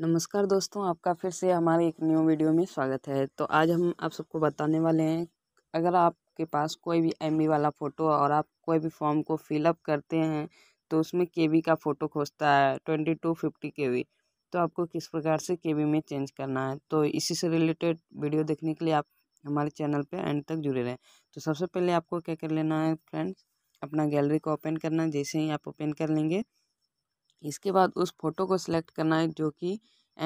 नमस्कार दोस्तों आपका फिर से हमारे एक न्यू वीडियो में स्वागत है तो आज हम आप सबको बताने वाले हैं अगर आपके पास कोई भी एम वाला फ़ोटो और आप कोई भी फॉर्म को फिलअप करते हैं तो उसमें के का फ़ोटो खोजता है ट्वेंटी टू फिफ्टी के तो आपको किस प्रकार से के में चेंज करना है तो इसी से रिलेटेड वीडियो देखने के लिए आप हमारे चैनल पर एंड तक जुड़े रहें तो सबसे पहले आपको क्या कर लेना है फ्रेंड्स अपना गैलरी को ओपन करना है जैसे ही आप ओपन कर लेंगे इसके बाद उस फोटो को सिलेक्ट करना है जो कि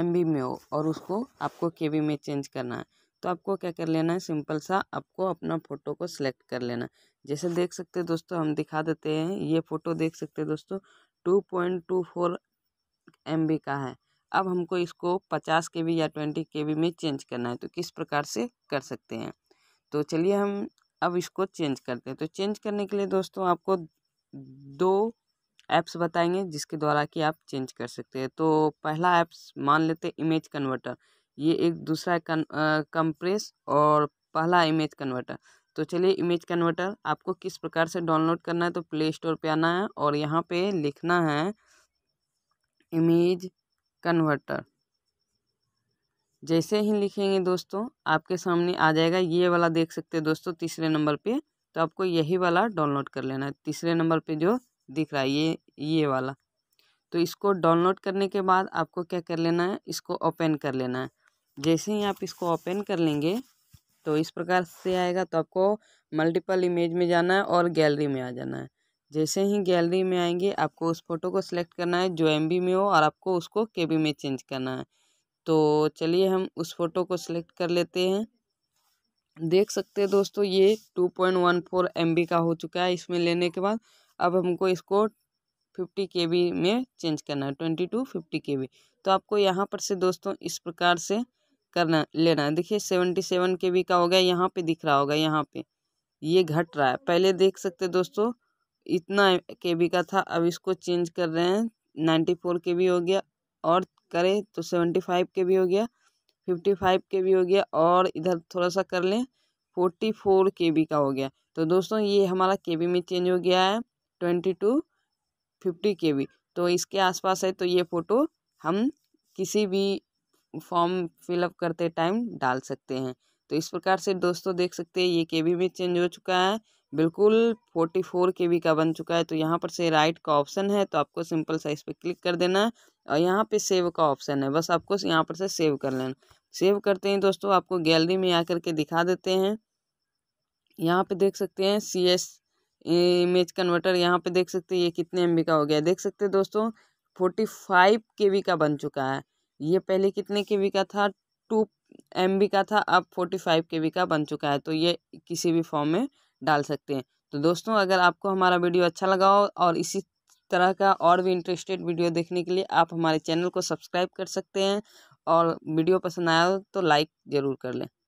एम में हो और उसको आपको के में चेंज करना है तो आपको क्या कर लेना है सिंपल सा आपको अपना फ़ोटो को सिलेक्ट कर लेना जैसे देख सकते हैं दोस्तों हम दिखा देते हैं ये फ़ोटो देख सकते हैं दोस्तों two point two four M का है अब हमको इसको पचास के या ट्वेंटी के में चेंज करना है तो किस प्रकार से कर सकते हैं तो चलिए हम अब इसको चेंज करते हैं तो चेंज करने के लिए दोस्तों आपको दो ऐप्स बताएंगे जिसके द्वारा कि आप चेंज कर सकते हैं तो पहला ऐप्स मान लेते हैं इमेज कन्वर्टर ये एक दूसरा कंप्रेस और पहला इमेज कन्वर्टर तो चलिए इमेज कन्वर्टर आपको किस प्रकार से डाउनलोड करना है तो प्ले स्टोर पर आना है और यहाँ पे लिखना है इमेज कन्वर्टर जैसे ही लिखेंगे दोस्तों आपके सामने आ जाएगा ये वाला देख सकते हैं दोस्तों तीसरे नंबर पे तो आपको यही वाला डाउनलोड कर लेना है तीसरे नंबर पे जो दिख रहा है ये ये वाला तो इसको डाउनलोड करने के बाद आपको क्या कर लेना है इसको ओपन कर लेना है जैसे ही आप इसको ओपन कर लेंगे तो इस प्रकार से आएगा तो आपको मल्टीपल इमेज में जाना है और गैलरी में आ जाना है जैसे ही गैलरी में आएंगे आपको उस फोटो को सिलेक्ट करना है जो एम में हो और आपको उसको के में चेंज करना है तो चलिए हम उस फोटो को सिलेक्ट कर लेते हैं देख सकते हैं दोस्तों ये two point one four M B का हो चुका है इसमें लेने के बाद अब हमको इसको फिफ्टी के बी में चेंज करना है twenty two fifty K B तो आपको यहाँ पर से दोस्तों इस प्रकार से करना लेना है देखिए सेवेंटी सेवन के बी का हो गया यहाँ पे दिख रहा होगा यहाँ पे ये घट रहा है पहले देख सकते दोस्तों इतना के बी का था अब इसको चेंज कर रहे हैं नाइन्टी फोर के बी हो गया और करें तो सेवेंटी फाइव के बी हो गया फिफ्टी फाइव के बी हो गया और इधर थोड़ा सा कर लें फोर्टी फोर के बी का हो गया तो दोस्तों ये हमारा के बी में चेंज हो गया है twenty two fifty K B तो इसके आसपास है तो ये फ़ोटो हम किसी भी फॉर्म फिलअप करते टाइम डाल सकते हैं तो इस प्रकार से दोस्तों देख सकते हैं ये के बी में चेंज हो चुका है बिल्कुल फोर्टी फोर के बी का बन चुका है तो यहाँ पर से राइट का ऑप्शन है तो आपको सिंपल सा इस पर क्लिक कर देना है और यहाँ पे सेव का ऑप्शन है बस आपको यहाँ पर से सेव कर लेना सेव करते हैं दोस्तों आपको गैलरी में आकर के दिखा देते हैं यहाँ पे देख सकते हैं सी एस इमेज कन्वर्टर यहाँ पे देख सकते हैं ये कितने एम का हो गया देख सकते हैं दोस्तों फोर्टी फाइव के का बन चुका है ये पहले कितने के का था टू एम का था अब फोर्टी फाइव के का बन चुका है तो ये किसी भी फॉर्म में डाल सकते हैं तो दोस्तों अगर आपको हमारा वीडियो अच्छा लगा हो और इसी तरह का और भी इंटरेस्टेड वीडियो देखने के लिए आप हमारे चैनल को सब्सक्राइब कर सकते हैं और वीडियो पसंद आया हो तो लाइक ज़रूर कर लें